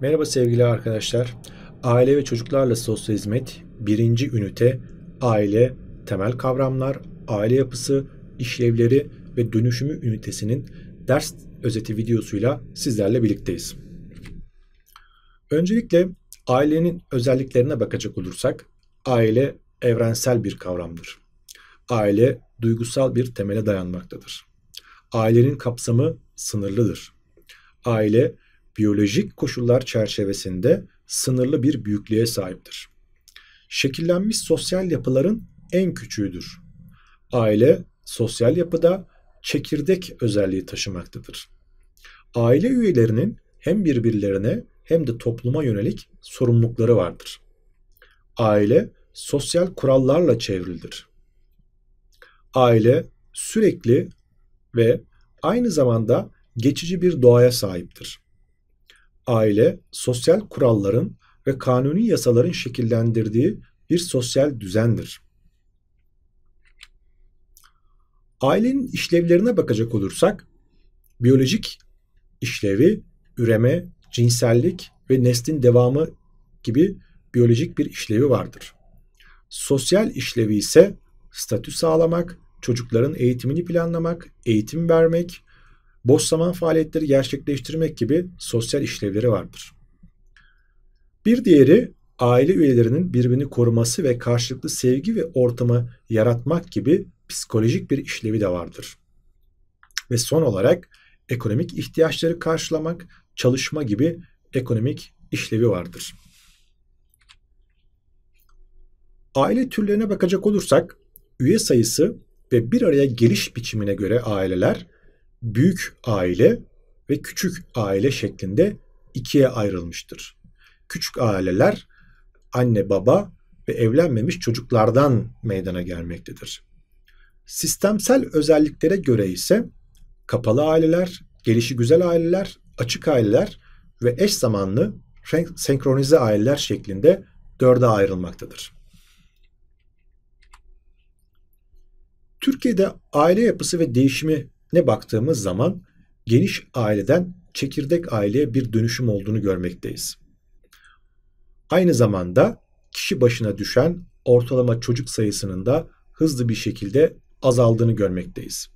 Merhaba sevgili arkadaşlar. Aile ve çocuklarla sosyal hizmet birinci ünite aile, temel kavramlar, aile yapısı, işlevleri ve dönüşümü ünitesinin ders özeti videosuyla sizlerle birlikteyiz. Öncelikle ailenin özelliklerine bakacak olursak aile evrensel bir kavramdır. Aile duygusal bir temele dayanmaktadır. Ailenin kapsamı sınırlıdır. Aile biyolojik koşullar çerçevesinde sınırlı bir büyüklüğe sahiptir. Şekillenmiş sosyal yapıların en küçüğüdür. Aile sosyal yapıda çekirdek özelliği taşımaktadır. Aile üyelerinin hem birbirlerine hem de topluma yönelik sorumlulukları vardır. Aile sosyal kurallarla çevrilidir. Aile sürekli ve aynı zamanda geçici bir doğaya sahiptir aile sosyal kuralların ve kanuni yasaların şekillendirdiği bir sosyal düzendir. Ailenin işlevlerine bakacak olursak biyolojik işlevi üreme, cinsellik ve neslin devamı gibi biyolojik bir işlevi vardır. Sosyal işlevi ise statü sağlamak, çocukların eğitimini planlamak, eğitim vermek, boş zaman faaliyetleri gerçekleştirmek gibi sosyal işlevleri vardır. Bir diğeri aile üyelerinin birbirini koruması ve karşılıklı sevgi ve ortamı yaratmak gibi psikolojik bir işlevi de vardır. Ve son olarak ekonomik ihtiyaçları karşılamak, çalışma gibi ekonomik işlevi vardır. Aile türlerine bakacak olursak üye sayısı ve bir araya geliş biçimine göre aileler büyük aile ve küçük aile şeklinde ikiye ayrılmıştır. Küçük aileler anne baba ve evlenmemiş çocuklardan meydana gelmektedir. Sistemsel özelliklere göre ise kapalı aileler, gelişigüzel aileler, açık aileler ve eş zamanlı senkronize aileler şeklinde dörde ayrılmaktadır. Türkiye'de aile yapısı ve değişimi ne baktığımız zaman geniş aileden çekirdek aileye bir dönüşüm olduğunu görmekteyiz. Aynı zamanda kişi başına düşen ortalama çocuk sayısının da hızlı bir şekilde azaldığını görmekteyiz.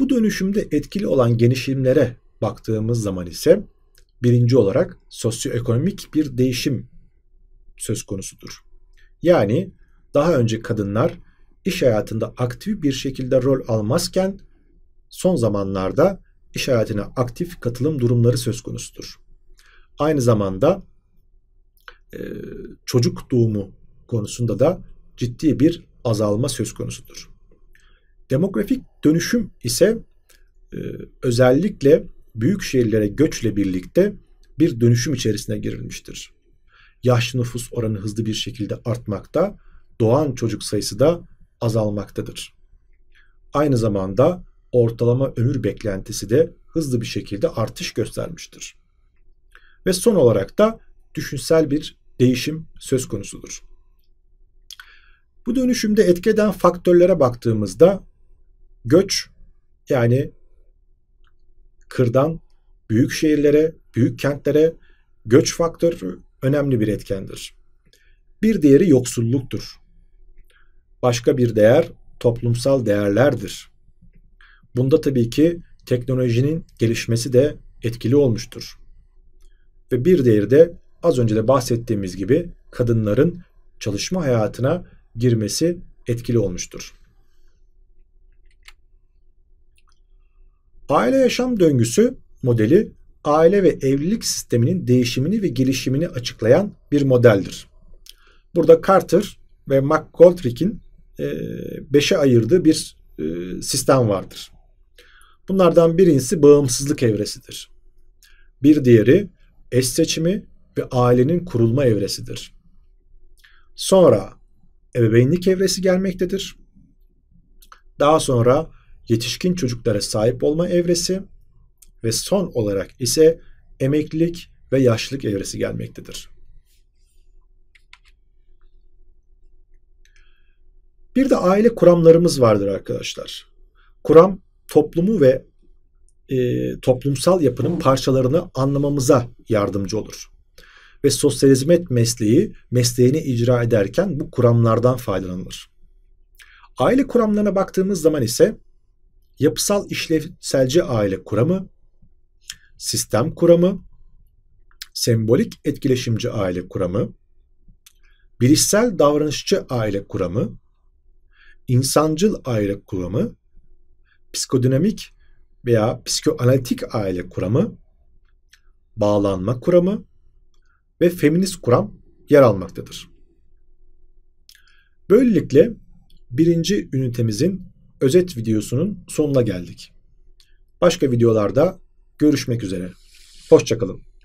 Bu dönüşümde etkili olan genişimlere baktığımız zaman ise birinci olarak sosyoekonomik bir değişim söz konusudur. Yani daha önce kadınlar iş hayatında aktif bir şekilde rol almazken son zamanlarda iş hayatına aktif katılım durumları söz konusudur. Aynı zamanda e, çocuk doğumu konusunda da ciddi bir azalma söz konusudur. Demografik dönüşüm ise e, özellikle büyük şehirlere göçle birlikte bir dönüşüm içerisine girilmiştir. Yaşlı nüfus oranı hızlı bir şekilde artmakta, doğan çocuk sayısı da azalmaktadır. Aynı zamanda ortalama ömür beklentisi de hızlı bir şekilde artış göstermiştir. Ve son olarak da düşünsel bir değişim söz konusudur. Bu dönüşümde etkeden faktörlere baktığımızda göç yani kırdan büyük şehirlere, büyük kentlere göç faktörü önemli bir etkendir. Bir diğeri yoksulluktur. Başka bir değer toplumsal değerlerdir. Bunda tabii ki teknolojinin gelişmesi de etkili olmuştur. Ve bir diğeri de az önce de bahsettiğimiz gibi kadınların çalışma hayatına girmesi etkili olmuştur. Aile yaşam döngüsü modeli aile ve evlilik sisteminin değişimini ve gelişimini açıklayan bir modeldir. Burada Carter ve McGoldrick'in beşe ayırdığı bir sistem vardır. Bunlardan birincisi bağımsızlık evresidir. Bir diğeri eş seçimi ve ailenin kurulma evresidir. Sonra ebeveynlik evresi gelmektedir. Daha sonra yetişkin çocuklara sahip olma evresi ve son olarak ise emeklilik ve yaşlılık evresi gelmektedir. Bir de aile kuramlarımız vardır arkadaşlar. Kuram toplumu ve e, toplumsal yapının parçalarını anlamamıza yardımcı olur. Ve sosyal hizmet mesleği mesleğini icra ederken bu kuramlardan faydalanılır. Aile kuramlarına baktığımız zaman ise yapısal işlevselci aile kuramı, sistem kuramı, sembolik etkileşimci aile kuramı, bilişsel davranışçı aile kuramı, insancıl aile kuramı psikodinamik veya psikoanalitik aile kuramı, bağlanma kuramı ve feminist kuram yer almaktadır. Böylelikle birinci ünitemizin özet videosunun sonuna geldik. Başka videolarda görüşmek üzere. Hoşçakalın.